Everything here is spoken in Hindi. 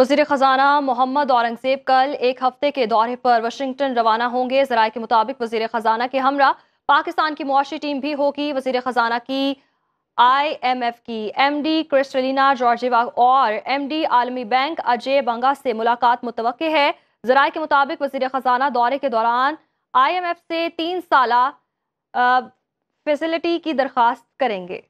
वजीर खजाना मोहम्मद औरंगजेब कल एक हफ्ते के दौरे पर वाशिंगटन रवाना होंगे जराये के मुताबिक वजीर खजाना के हमरा पाकिस्तान की मुआशी टीम भी होगी वजीर खजाना की आई एम एफ की एम डी क्रिस्टलिना जॉर्जेवा और एम डी आलमी बैंक अजय बंगा से मुलाकात मुतव है जराये के मुताबिक वजीर खजाना दौरे के दौरान आई एम एफ से तीन साल फैसिलिटी की दरख्वास्त करेंगे